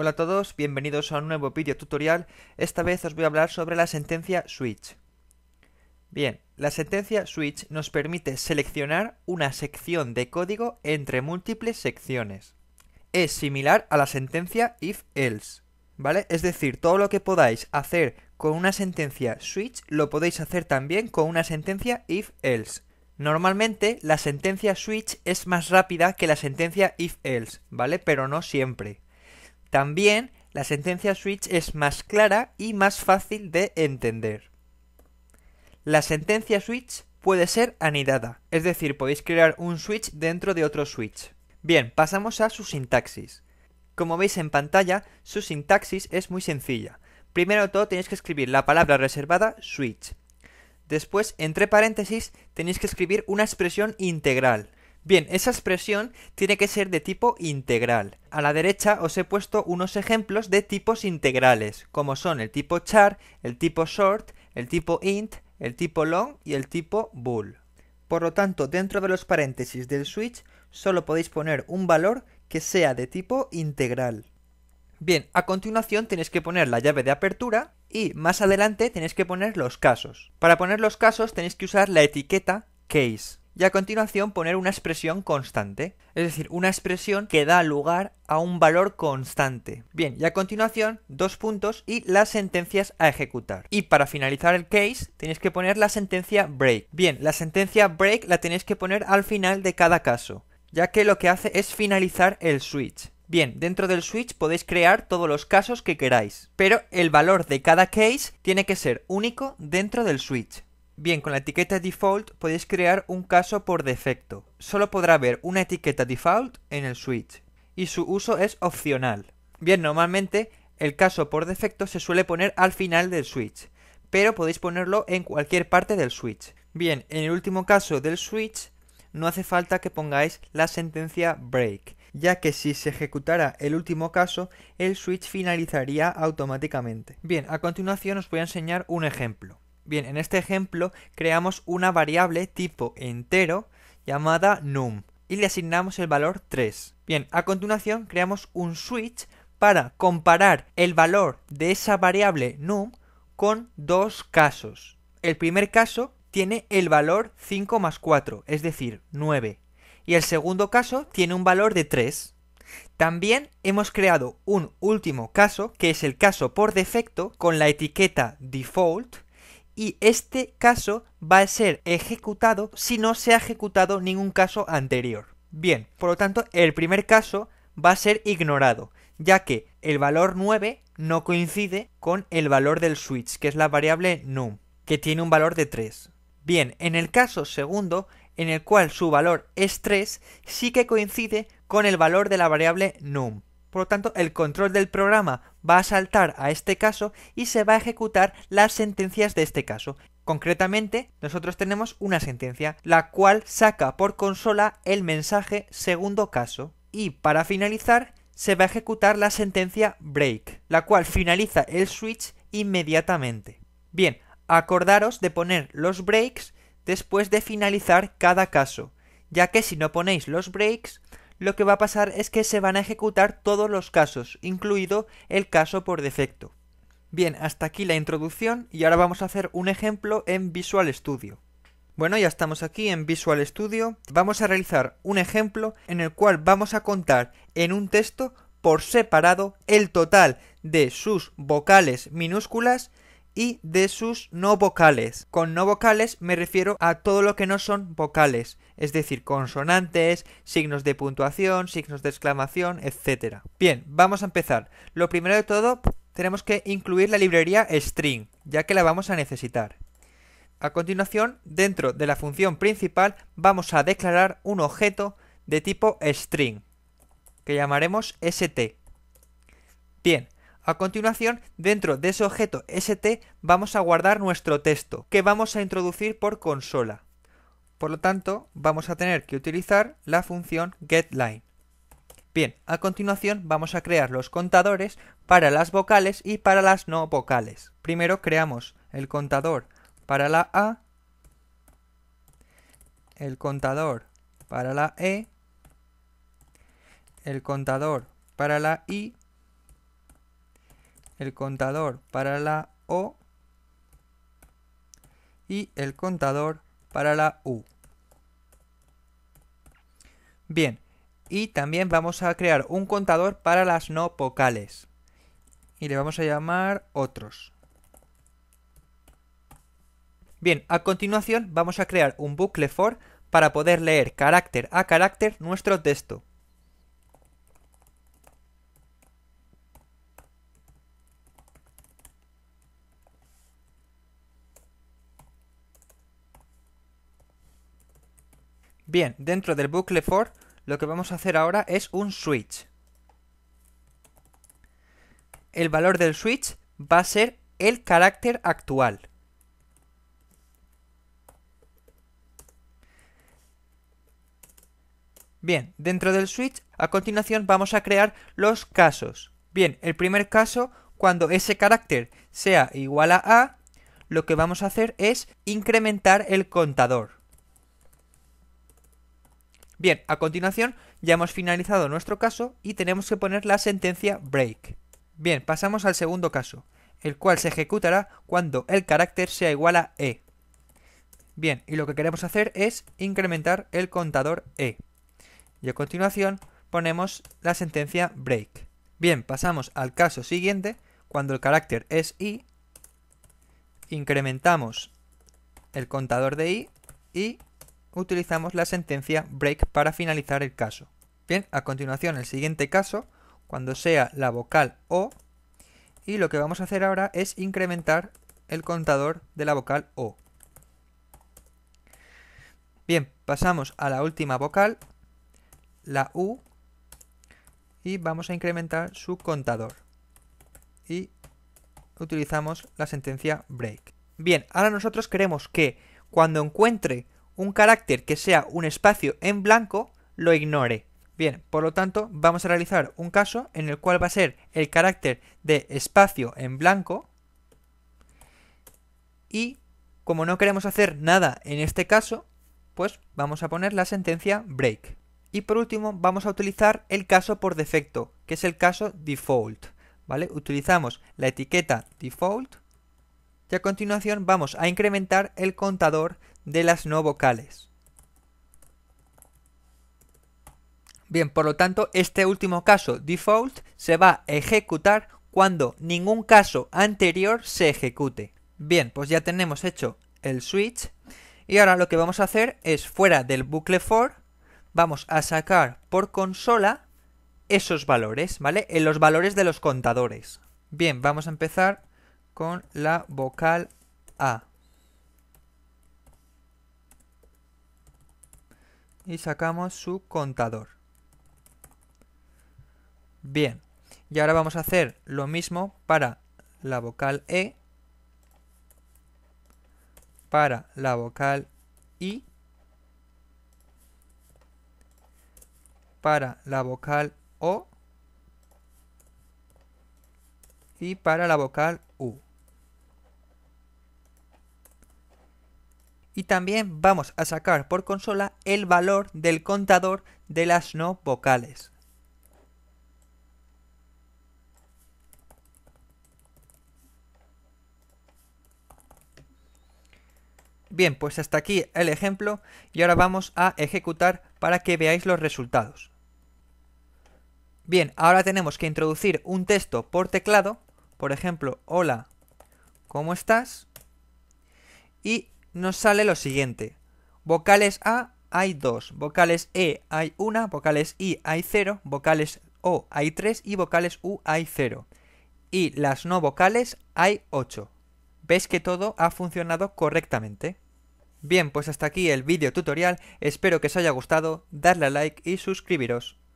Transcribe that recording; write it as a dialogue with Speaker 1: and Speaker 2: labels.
Speaker 1: Hola a todos, bienvenidos a un nuevo vídeo tutorial. Esta vez os voy a hablar sobre la sentencia switch. Bien, la sentencia switch nos permite seleccionar una sección de código entre múltiples secciones. Es similar a la sentencia if else, ¿vale? Es decir, todo lo que podáis hacer con una sentencia switch lo podéis hacer también con una sentencia if else. Normalmente la sentencia switch es más rápida que la sentencia if else, ¿vale? Pero no siempre. También la sentencia switch es más clara y más fácil de entender. La sentencia switch puede ser anidada, es decir, podéis crear un switch dentro de otro switch. Bien, pasamos a su sintaxis. Como veis en pantalla, su sintaxis es muy sencilla. Primero todo tenéis que escribir la palabra reservada switch. Después, entre paréntesis, tenéis que escribir una expresión integral, Bien, esa expresión tiene que ser de tipo integral. A la derecha os he puesto unos ejemplos de tipos integrales, como son el tipo char, el tipo short, el tipo int, el tipo long y el tipo bool. Por lo tanto, dentro de los paréntesis del switch solo podéis poner un valor que sea de tipo integral. Bien, a continuación tenéis que poner la llave de apertura y más adelante tenéis que poner los casos. Para poner los casos tenéis que usar la etiqueta case y a continuación poner una expresión constante, es decir, una expresión que da lugar a un valor constante. Bien, y a continuación dos puntos y las sentencias a ejecutar. Y para finalizar el case tenéis que poner la sentencia break. Bien, la sentencia break la tenéis que poner al final de cada caso, ya que lo que hace es finalizar el switch. Bien, dentro del switch podéis crear todos los casos que queráis, pero el valor de cada case tiene que ser único dentro del switch. Bien, con la etiqueta default podéis crear un caso por defecto. Solo podrá haber una etiqueta default en el switch y su uso es opcional. Bien, normalmente el caso por defecto se suele poner al final del switch, pero podéis ponerlo en cualquier parte del switch. Bien, en el último caso del switch no hace falta que pongáis la sentencia break, ya que si se ejecutara el último caso, el switch finalizaría automáticamente. Bien, a continuación os voy a enseñar un ejemplo. Bien, en este ejemplo creamos una variable tipo entero llamada num y le asignamos el valor 3. Bien, a continuación creamos un switch para comparar el valor de esa variable num con dos casos. El primer caso tiene el valor 5 más 4, es decir, 9. Y el segundo caso tiene un valor de 3. También hemos creado un último caso, que es el caso por defecto, con la etiqueta default, y este caso va a ser ejecutado si no se ha ejecutado ningún caso anterior. Bien, por lo tanto, el primer caso va a ser ignorado, ya que el valor 9 no coincide con el valor del switch, que es la variable num, que tiene un valor de 3. Bien, en el caso segundo, en el cual su valor es 3, sí que coincide con el valor de la variable num. Por lo tanto, el control del programa va a saltar a este caso y se va a ejecutar las sentencias de este caso. Concretamente, nosotros tenemos una sentencia, la cual saca por consola el mensaje segundo caso. Y para finalizar, se va a ejecutar la sentencia break, la cual finaliza el switch inmediatamente. Bien, acordaros de poner los breaks después de finalizar cada caso, ya que si no ponéis los breaks, lo que va a pasar es que se van a ejecutar todos los casos, incluido el caso por defecto. Bien, hasta aquí la introducción y ahora vamos a hacer un ejemplo en Visual Studio. Bueno, ya estamos aquí en Visual Studio. Vamos a realizar un ejemplo en el cual vamos a contar en un texto por separado el total de sus vocales minúsculas y de sus no vocales. Con no vocales me refiero a todo lo que no son vocales, es decir, consonantes, signos de puntuación, signos de exclamación, etc. Bien, vamos a empezar. Lo primero de todo, tenemos que incluir la librería string, ya que la vamos a necesitar. A continuación, dentro de la función principal, vamos a declarar un objeto de tipo string, que llamaremos st. Bien, a continuación, dentro de ese objeto ST vamos a guardar nuestro texto, que vamos a introducir por consola. Por lo tanto, vamos a tener que utilizar la función getLine. Bien, a continuación vamos a crear los contadores para las vocales y para las no vocales. Primero creamos el contador para la A, el contador para la E, el contador para la I el contador para la O y el contador para la U. Bien, y también vamos a crear un contador para las no vocales. Y le vamos a llamar otros. Bien, a continuación vamos a crear un bucle for para poder leer carácter a carácter nuestro texto. Bien, dentro del bucle for lo que vamos a hacer ahora es un switch. El valor del switch va a ser el carácter actual. Bien, dentro del switch a continuación vamos a crear los casos. Bien, el primer caso, cuando ese carácter sea igual a A, lo que vamos a hacer es incrementar el contador. Bien, a continuación ya hemos finalizado nuestro caso y tenemos que poner la sentencia break. Bien, pasamos al segundo caso, el cual se ejecutará cuando el carácter sea igual a e. Bien, y lo que queremos hacer es incrementar el contador e. Y a continuación ponemos la sentencia break. Bien, pasamos al caso siguiente, cuando el carácter es i, incrementamos el contador de i y utilizamos la sentencia break para finalizar el caso. Bien, a continuación el siguiente caso, cuando sea la vocal O, y lo que vamos a hacer ahora es incrementar el contador de la vocal O. Bien, pasamos a la última vocal, la U, y vamos a incrementar su contador. Y utilizamos la sentencia break. Bien, ahora nosotros queremos que cuando encuentre un carácter que sea un espacio en blanco lo ignore. Bien, por lo tanto, vamos a realizar un caso en el cual va a ser el carácter de espacio en blanco. Y como no queremos hacer nada en este caso, pues vamos a poner la sentencia break. Y por último, vamos a utilizar el caso por defecto, que es el caso default. ¿Vale? Utilizamos la etiqueta default y a continuación vamos a incrementar el contador de las no vocales. Bien, por lo tanto, este último caso default se va a ejecutar cuando ningún caso anterior se ejecute. Bien, pues ya tenemos hecho el switch y ahora lo que vamos a hacer es fuera del bucle for vamos a sacar por consola esos valores, ¿vale? En eh, los valores de los contadores. Bien, vamos a empezar con la vocal A. Y sacamos su contador. Bien. Y ahora vamos a hacer lo mismo para la vocal E, para la vocal I, para la vocal O y para la vocal U. Y también vamos a sacar por consola el valor del contador de las no vocales. Bien, pues hasta aquí el ejemplo y ahora vamos a ejecutar para que veáis los resultados. Bien, ahora tenemos que introducir un texto por teclado, por ejemplo, hola, ¿cómo estás? Y nos sale lo siguiente. Vocales A hay 2, vocales E hay 1, vocales I hay 0, vocales O hay 3 y vocales U hay 0. Y las no vocales hay 8. ¿Ves que todo ha funcionado correctamente? Bien, pues hasta aquí el vídeo tutorial, espero que os haya gustado, darle a like y suscribiros.